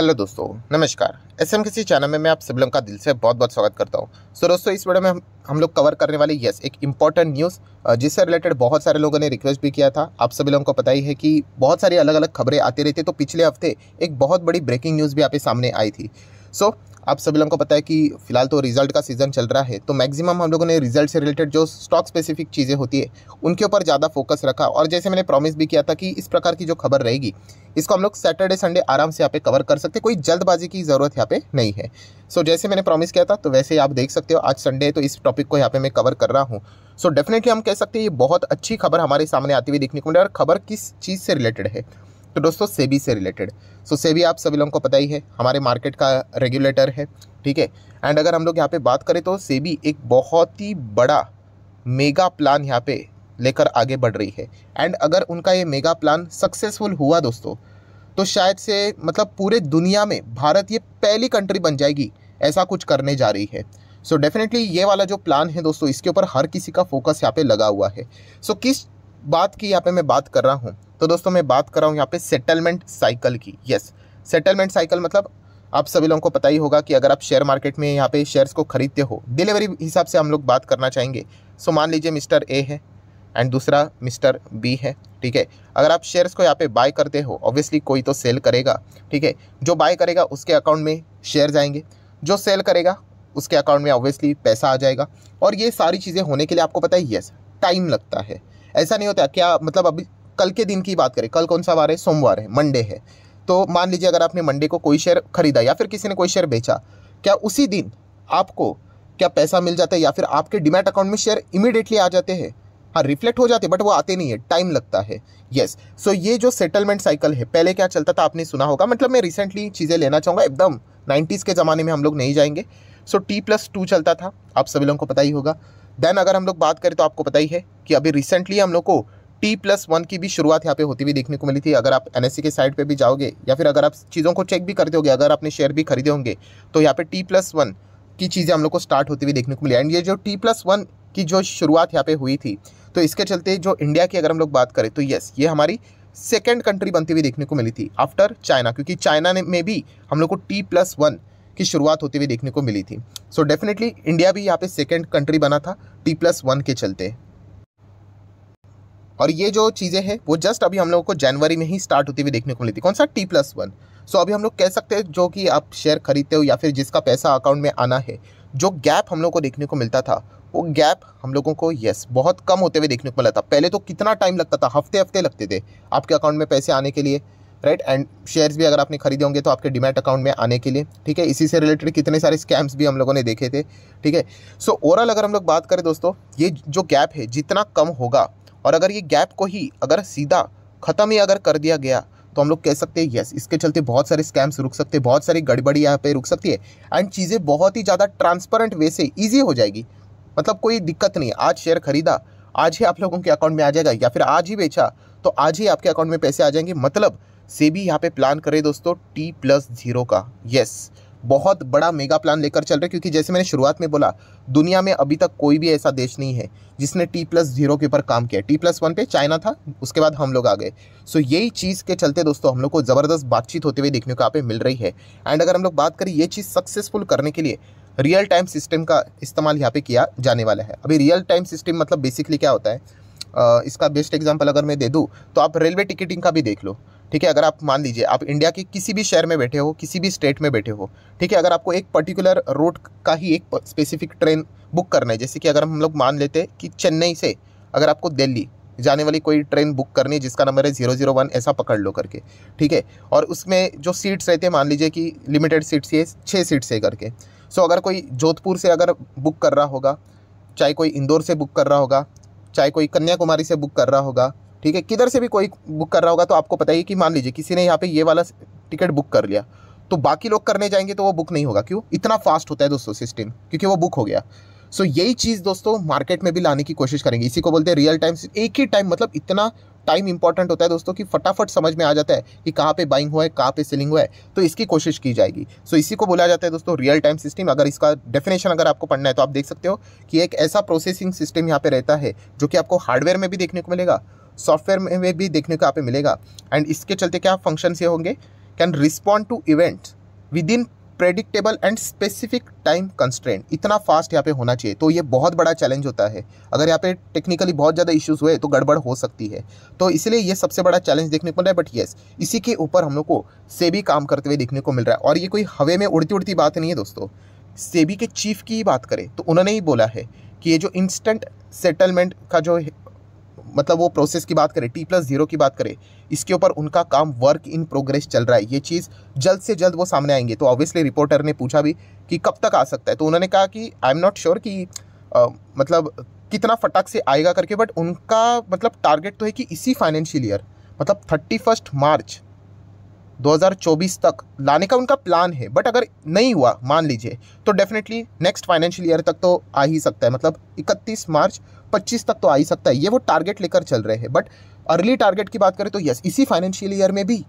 Hello दोस्तों नमस्कार S M किसी चैनल में मैं आप सब लोगों का दिल से बहुत बहुत स्वागत करता हूँ सो so, दोस्तों इस वीडियो में हम हम लोग कवर करने वाले यस एक इम्पॉर्टेंट न्यूज़ जिससे रिलेटेड बहुत सारे लोगों ने रिक्वेस्ट भी किया था आप सभी लोगों को पता ही है कि बहुत सारी अलग अलग खबरें आती रहती तो पिछले हफ्ते एक बहुत बड़ी ब्रेकिंग न्यूज़ भी आपके सामने आई थी सो so, आप सभी लोगों को पता है कि फिलहाल तो रिजल्ट का सीज़न चल रहा है तो मैक्सिमम हम लोगों ने रिजल्ट से रिलेटेड जो स्टॉक स्पेसिफिक चीज़ें होती है उनके ऊपर ज़्यादा फोकस रखा और जैसे मैंने प्रॉमिस भी किया था कि इस प्रकार की जो खबर रहेगी इसको हम लोग सैटरडे संडे आराम से यहाँ पे कवर कर सकते कोई जल्दबाजी की ज़रूरत यहाँ पे नहीं है सो so, जैसे मैंने प्रॉमिस किया था तो वैसे आप देख सकते हो आज संडे है तो इस टॉपिक को यहाँ पे मैं कवर कर रहा हूँ सो so, डेफिनेटली हम कह सकते हैं ये बहुत अच्छी खबर हमारे सामने आती हुई देखने को मिली और खबर किस चीज़ से रिलेटेड है तो दोस्तों सेबी से रिलेटेड सो so, सेबी आप सभी लोगों को पता ही है हमारे मार्केट का रेगुलेटर है ठीक है एंड अगर हम लोग यहाँ पे बात करें तो सेबी एक बहुत ही बड़ा मेगा प्लान यहाँ पे लेकर आगे बढ़ रही है एंड अगर उनका ये मेगा प्लान सक्सेसफुल हुआ दोस्तों तो शायद से मतलब पूरे दुनिया में भारत ये पहली कंट्री बन जाएगी ऐसा कुछ करने जा रही है सो so डेफिनेटली ये वाला जो प्लान है दोस्तों इसके ऊपर हर किसी का फोकस यहाँ पे लगा हुआ है सो so, किस बात की यहाँ पे मैं बात कर रहा हूँ तो दोस्तों मैं बात कर रहा हूँ यहाँ पे सेटलमेंट साइकिल की यस सेटलमेंट साइकिल मतलब आप सभी लोगों को पता ही होगा कि अगर आप शेयर मार्केट में यहाँ पे शेयर्स को खरीदते हो डिलीवरी हिसाब से हम लोग बात करना चाहेंगे सो मान लीजिए मिस्टर ए है एंड दूसरा मिस्टर बी है ठीक है अगर आप शेयर्स को यहाँ पे बाय करते हो ऑब्वियसली कोई तो सेल करेगा ठीक है जो बाय करेगा उसके अकाउंट में शेयर जाएंगे जो सेल करेगा उसके अकाउंट में ऑब्वियसली पैसा आ जाएगा और ये सारी चीज़ें होने के लिए आपको पता है यस टाइम लगता है ऐसा नहीं होता क्या मतलब अभी कल के दिन की बात करें कल कौन सा वार है सोमवार है मंडे है तो मान लीजिए अगर आपने मंडे को कोई शेयर खरीदा या फिर किसी ने कोई शेयर बेचा क्या उसी दिन आपको क्या पैसा मिल जाता है या फिर आपके डिमेट अकाउंट में शेयर इमीडिएटली आ जाते हैं हाँ रिफ्लेक्ट हो जाते बट वो आते नहीं है टाइम लगता है यस yes. सो so, ये जो सेटलमेंट साइकिल है पहले क्या चलता था आपने सुना होगा मतलब मैं रिसेंटली चीज़ें लेना चाहूँगा एकदम नाइन्टीज़ के ज़माने में हम लोग नहीं जाएंगे सो टी प्लस टू चलता था आप सभी लोगों को पता ही होगा देन अगर हम लोग बात करें तो आपको पता ही है कि अभी रिसेंटली हम लोग को टी प्लस वन की भी शुरुआत यहाँ पे होती हुई देखने को मिली थी अगर आप एन के साइड पे भी जाओगे या फिर अगर आप चीज़ों को चेक भी करते होगे अगर आपने शेयर भी खरीदे होंगे तो यहाँ पे टी प्लस वन की चीज़ें हम लोग को स्टार्ट होती हुई देखने को मिली एंड ये जो टी प्लस वन की जो शुरुआत यहाँ पे हुई थी तो इसके चलते जो इंडिया की अगर हम लोग बात करें तो येस ये हमारी सेकेंड कंट्री बनती हुई देखने को मिली थी आफ्टर चाइना क्योंकि चाइना में भी हम लोग को टी प्लस वन की शुरुआत होती हुई देखने को मिली थी सो डेफिनेटली इंडिया भी यहाँ पे सेकेंड कंट्री बना था टी प्लस वन के चलते और ये जो चीज़ें हैं वो जस्ट अभी हम लोगों को जनवरी में ही स्टार्ट होती हुई देखने को मिली थी कौन सा टी प्लस वन सो अभी हम लोग कह सकते हैं जो कि आप शेयर खरीदते हो या फिर जिसका पैसा अकाउंट में आना है जो गैप हम लोग को देखने को मिलता था वो गैप हम लोगों को यस बहुत कम होते हुए देखने को मिला था पहले तो कितना टाइम लगता था हफ्ते हफ्ते लगते थे आपके अकाउंट में पैसे आने के लिए राइट एंड शेयर्स भी अगर आपने खरीदे होंगे तो आपके डिमेट अकाउंट में आने के लिए ठीक है इसी से रिलेटेड कितने सारे स्कैम्स भी हम लोगों ने देखे थे ठीक है सो ओवरऑल अगर हम लोग बात करें दोस्तों ये जो गैप है जितना कम होगा और अगर ये गैप को ही अगर सीधा ख़त्म ही अगर कर दिया गया तो हम लोग कह सकते हैं यस इसके चलते बहुत सारे स्कैम्स रुक सकते हैं बहुत सारी गड़बड़ी यहाँ पे रुक सकती है एंड चीज़ें बहुत ही ज़्यादा ट्रांसपेरेंट वे से ईजी हो जाएगी मतलब कोई दिक्कत नहीं आज शेयर खरीदा आज ही आप लोगों के अकाउंट में आ जाएगा या फिर आज ही बेचा तो आज ही आपके अकाउंट में पैसे आ जाएंगे मतलब से भी यहाँ पे प्लान करें दोस्तों टी प्लस जीरो का यस बहुत बड़ा मेगा प्लान लेकर चल रहे हैं क्योंकि जैसे मैंने शुरुआत में बोला दुनिया में अभी तक कोई भी ऐसा देश नहीं है जिसने टी प्लस जीरो के ऊपर काम किया टी प्लस वन पे चाइना था उसके बाद हम लोग आ गए सो यही चीज़ के चलते दोस्तों हम लोग को ज़बरदस्त बातचीत होते हुए देखने को यहाँ पे मिल रही है एंड अगर हम लोग बात करें ये चीज़ सक्सेसफुल करने के लिए रियल टाइम सिस्टम का इस्तेमाल यहाँ पे किया जाने वाला है अभी रियल टाइम सिस्टम मतलब बेसिकली क्या होता है इसका बेस्ट एग्जाम्पल अगर मैं दे दूँ तो आप रेलवे टिकटिंग का भी देख लो ठीक है अगर आप मान लीजिए आप इंडिया के किसी भी शहर में बैठे हो किसी भी स्टेट में बैठे हो ठीक है अगर आपको एक पर्टिकुलर रूट का ही एक स्पेसिफिक ट्रेन बुक करना है जैसे कि अगर हम लोग मान लेते हैं कि चेन्नई से अगर आपको दिल्ली जाने वाली कोई ट्रेन बुक करनी है जिसका नंबर है जीरो जीरो वन ऐसा पकड़ लो करके ठीक है और उसमें जो सीट्स रहते हैं मान लीजिए कि लिमिटेड सीट्स ये छः सीट्स है करके सो अगर कोई जोधपुर से अगर बुक कर रहा होगा चाहे कोई इंदौर से बुक कर रहा होगा चाहे कोई कन्याकुमारी से बुक कर रहा होगा ठीक है किधर से भी कोई बुक कर रहा होगा तो आपको पता ही कि मान लीजिए किसी ने यहाँ पे ये वाला टिकट बुक कर लिया तो बाकी लोग करने जाएंगे तो वो बुक नहीं होगा क्यों इतना फास्ट होता है दोस्तों सिस्टम क्योंकि वो बुक हो गया सो so, यही चीज़ दोस्तों मार्केट में भी लाने की कोशिश करेंगे इसी को बोलते हैं रियल टाइम एक ही टाइम मतलब इतना टाइम इंपॉर्टेंट होता है दोस्तों कि फटाफट समझ में आ जाता है कि कहाँ पे बाइंग हुआ है कहाँ पे सेलिंग हुआ है तो इसकी कोशिश की जाएगी सो so, इसी को बोला जाता है दोस्तों रियल टाइम सिस्टम अगर इसका डेफिनेशन अगर आपको पढ़ना है तो आप देख सकते हो कि एक ऐसा प्रोसेसिंग सिस्टम यहाँ पे रहता है जो कि आपको हार्डवेयर में भी देखने को मिलेगा सॉफ्टवेयर में भी देखने को यहाँ पे मिलेगा एंड इसके चलते क्या फंक्शन ये होंगे can respond to event within predictable and specific time constraint इतना फास्ट यहाँ पे होना चाहिए तो ये बहुत बड़ा चैलेंज होता है अगर यहाँ पे टेक्निकली बहुत ज़्यादा इश्यूज हुए तो गड़बड़ हो सकती है तो इसलिए ये सबसे बड़ा चैलेंज देखने को मिल रहा है बट येस इसी के ऊपर हम लोग को सेबी काम करते हुए देखने को मिल रहा है और ये कोई हवे में उड़ती उड़ती बात नहीं है दोस्तों सेबी के चीफ की ही बात करें तो उन्होंने ही बोला है कि ये जो इंस्टेंट सेटलमेंट का जो मतलब वो प्रोसेस की बात करें टी प्लस जीरो की बात करें इसके ऊपर उनका काम वर्क इन प्रोग्रेस चल रहा है ये चीज़ जल्द से जल्द वो सामने आएंगे तो ऑब्वियसली रिपोर्टर ने पूछा भी कि कब तक आ सकता है तो उन्होंने कहा कि आई एम नॉट श्योर कि मतलब कितना फटाक से आएगा करके बट उनका मतलब टारगेट तो है कि इसी फाइनेंशियल ईयर मतलब थर्टी फर्स्ट मार्च 2024 तक लाने का उनका प्लान है बट अगर नहीं हुआ मान लीजिए तो डेफिनेटली नेक्स्ट फाइनेंशियल ईयर तक तो आ ही सकता है मतलब 31 मार्च 25 तक तो आ ही सकता है ये वो टारगेट लेकर चल रहे हैं बट अर्ली टारगेट की बात करें तो यस इसी फाइनेंशियल ईयर में भी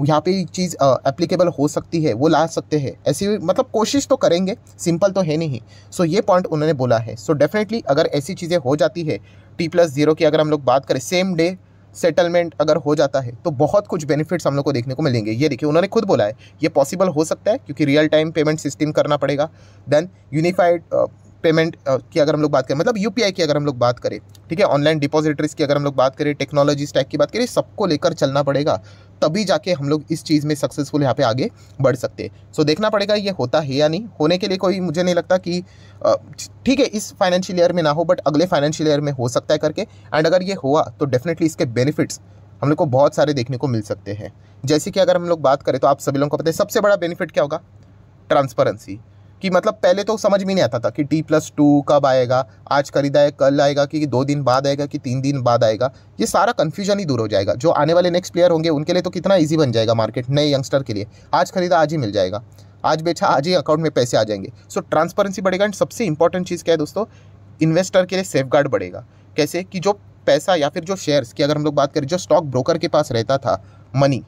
यहाँ पे चीज़ एप्लीकेबल हो सकती है वो ला सकते हैं ऐसी मतलब कोशिश तो करेंगे सिंपल तो है नहीं सो so, ये पॉइंट उन्होंने बोला है सो so, डेफिनेटली अगर ऐसी चीज़ें हो जाती है टी प्लस जीरो की अगर हम लोग बात करें सेम डे सेटलमेंट अगर हो जाता है तो बहुत कुछ बेनिफिट्स हम लोग को देखने को मिलेंगे ये देखिए उन्होंने खुद बोला है ये पॉसिबल हो सकता है क्योंकि रियल टाइम पेमेंट सिस्टम करना पड़ेगा देन यूनिफाइड पेमेंट की अगर हम लोग बात करें मतलब यू की अगर हम लोग बात करें ठीक है ऑनलाइन डिपॉजिटरीज की अगर हम लोग बात करें टेक्नोलॉजी स्टैक की बात करें सबको लेकर चलना पड़ेगा तभी जाके हम लोग इस चीज़ में सक्सेसफुल यहाँ पे आगे बढ़ सकते हैं सो देखना पड़ेगा ये होता है या नहीं होने के लिए कोई मुझे नहीं लगता कि ठीक है इस फाइनेंशियल ईयर में ना हो बट अगले फाइनेंशियल ईयर में हो सकता है करके एंड अगर ये हुआ तो डेफिनेटली इसके बेनिफिट्स हम लोग को बहुत सारे देखने को मिल सकते हैं जैसे कि अगर हम लोग बात करें तो आप सभी लोगों को पता है सबसे बड़ा बेनिफिट क्या होगा ट्रांसपेरेंसी कि मतलब पहले तो समझ में नहीं आता था कि टी प्लस टू कब आएगा आज खरीदा है कल आएगा कि दो दिन बाद आएगा कि तीन दिन बाद आएगा ये सारा कन्फ्यूजन ही दूर हो जाएगा जो आने वाले नेक्स्ट प्लेयर होंगे उनके लिए तो कितना ईजी बन जाएगा मार्केट नए यंगस्टर के लिए आज खरीदा आज ही मिल जाएगा आज बेचा आज ही अकाउंट में पैसे आ जाएंगे सो ट्रांसपेरेंसी बढ़ेगा एंड सबसे इंपॉर्टेंट चीज़ क्या है दोस्तों इन्वेस्टर के लिए सेफ गार्ड बढ़ेगा कैसे कि जो पैसा या फिर जो शेयर्स की अगर हम लोग बात करें जो स्टॉक ब्रोकर के पास रहता था मनी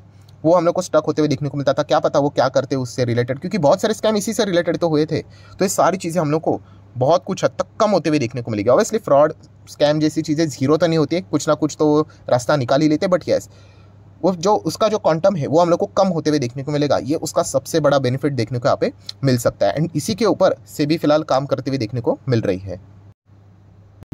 वो हम लोग को स्टक होते हुए देखने को मिलता था क्या पता वो क्या करते उससे रिलेटेड क्योंकि बहुत सारे स्कैम इसी से रिलेटेड तो हुए थे तो ये सारी चीज़ें हम लोग को बहुत कुछ हद तक कम होते हुए देखने को मिलेगी ऑब्वियसली फ्रॉड स्कैम जैसी चीज़ें जीरो तो नहीं होती है कुछ ना कुछ तो रास्ता निकाल ही लेते बट येस वो जो उसका जो क्वांटम है वो हम लोग को कम होते हुए देखने को मिलेगा ये उसका सबसे बड़ा बेनिफिट देखने को यहाँ पे मिल सकता है एंड इसी के ऊपर से भी फिलहाल काम करते हुए देखने को मिल रही है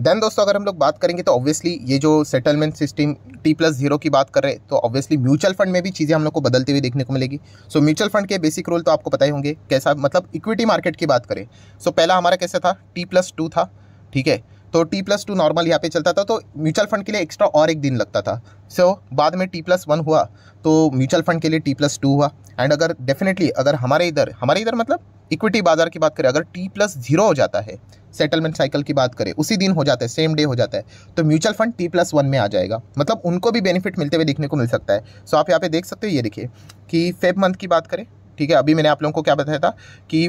देन दोस्तों अगर हम लोग बात करेंगे तो ऑब्वियसली ये जो settlement system T plus zero की बात कर रहे हैं तो ऑब्वियसली म्यूचुअल फंड में भी चीज़ें हम लोग को बदलती हुई देखने को मिलेगी सो म्यूचुअल फंड के बेसिक रूल तो आपको पता ही होंगे कैसा मतलब इक्विटी मार्केट की बात करें सो so, पहला हमारा कैसा था टी प्लस टू था ठीक है तो टी प्लस टू नॉर्मल यहाँ पे चलता था तो म्यूचुअल फंड के लिए एक्स्ट्रा और एक दिन लगता था सो so, बाद में टी प्लस वन हुआ तो म्यूचुअल फंड के लिए टी प्लस टू हुआ एंड अगर डेफिनेटली अगर हमारे इधर हमारे इधर मतलब इक्विटी बाजार की बात करें अगर टी प्लस जीरो हो जाता है सेटलमेंट साइकिल की बात करें उसी दिन हो जाता है सेम डे हो जाता है तो mutual fund T plus one में आ जाएगा मतलब उनको भी बेनिफिट मिलते हुए देखने को मिल सकता है सो आप यहाँ पे देख सकते हो ये देखिए कि फेब मंथ की बात करें ठीक है अभी मैंने आप लोगों को क्या बताया था कि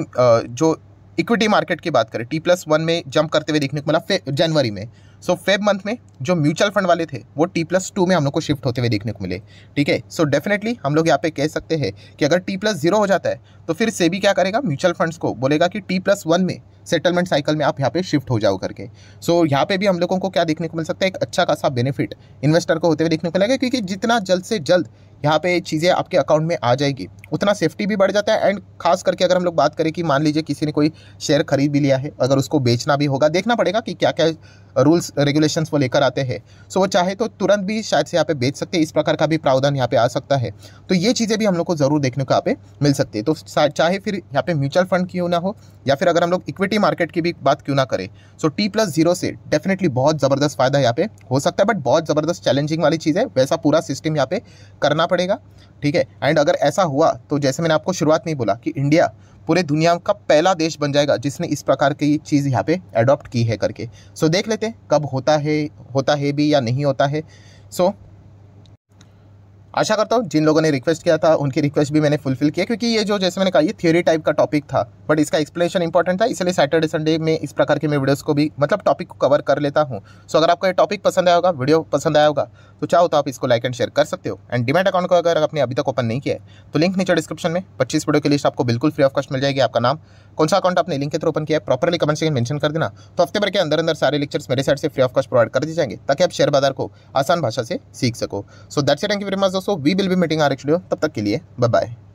जो इक्विटी मार्केट की बात करें टी प्लस वन में जंप करते हुए देखने को मिला जनवरी में सो फेब मंथ में जो म्यूचुअल फंड वाले थे वो टी प्लस टू में हम लोग को शिफ्ट होते हुए देखने को मिले ठीक है सो डेफिनेटली हम लोग यहाँ पे कह सकते हैं कि अगर टी प्लस जीरो हो जाता है तो फिर से भी क्या करेगा म्यूचुअल फंड्स को बोलेगा कि टी प्लस वन में सेटलमेंट साइकिल में आप यहाँ पे शिफ्ट हो जाओ करके सो so, यहाँ पे भी हम लोगों को क्या देखने को मिल सकता है एक अच्छा खासा बेनिफिट इन्वेस्टर को होते हुए देखने को मिलेगा क्योंकि जितना जल्द से जल्द यहाँ पे चीज़ें आपके अकाउंट में आ जाएगी उतना सेफ्टी भी बढ़ जाता है एंड खास करके अगर हम लोग बात करें कि मान लीजिए किसी ने कोई शेयर खरीद भी लिया है अगर उसको बेचना भी होगा देखना पड़ेगा कि क्या क्या रूल्स रेगुलेशंस वो लेकर आते हैं सो वो चाहे तो तुरंत भी शायद से यहाँ पे बेच सकते हैं इस प्रकार का भी प्रावधान यहाँ पे आ सकता है तो ये चीज़ें भी हम लोग को ज़रूर देखने को यहाँ पे मिल सकती है तो चाहे फिर यहाँ पे म्यूचुअल फंड क्यों ना हो या फिर अगर हम लोग इक्विटी मार्केट की भी बात क्यों ना करें सो टी प्लस जीरो से डेफिनेटली बहुत ज़बरदस्त फायदा यहाँ पे हो सकता है बट बहुत ज़बरदस्त चैलेंजिंग वाली चीज़ है वैसा पूरा सिस्टम यहाँ पे करना पड़ेगा ठीक है एंड अगर ऐसा हुआ तो जैसे मैंने आपको शुरुआत में बोला कि इंडिया पूरे दुनिया का पहला देश बन जाएगा जिसने इस प्रकार की चीज़ यहाँ पे अडॉप्ट की है करके सो so, देख लेते हैं कब होता है होता है भी या नहीं होता है सो so, आशा करता हूँ जिन लोगों ने रिक्वेस्ट किया था उनकी रिक्वेस्ट भी मैंने फुलफिल किया क्योंकि ये जो जैसे मैंने कहा ये थियोरी टाइप का टॉपिक था बट इसका एक्सप्लेनेशन इंपॉर्टेंट था इसलिए सैटरडे संडे में इस प्रकार के मैं वीडियोस को भी मतलब टॉपिक को कवर कर लेता हूँ सो अगर आपको ये टॉपिक पसंद आया होगा वीडियो पसंद आया होगा तो चाहो तो आप इसको लाइक एंड शेयर कर सकते हो एंड डिमेट अकाउंट को अगर आपने अभी तक ओपन नहीं किया तो लिंक नीचे डिस्क्रिप्शन में पच्चीस वीडियो की लिस्ट आपको बिल्कुल फ्री ऑफ कॉस्ट मिल जाएगी आपका नाम कौन सा अकाउंट आपने लिंक के थ्रू ओपन किया है प्रॉपरली कमेंट सेक्शन मेंशन कर देना तो हफ्ते भर के अंदर अंदर सारे लेक्चर्स मेरे साइड से फ्री ऑफ कॉस्ट प्रोवाइड कर दिए जाएंगे ताकि आप शेयर बाजार को आसान भाषा से सीख सको so that's it thank you very much दोस्तों वी विल बी मीटिंग आर एक्स तब तक के लिए बाय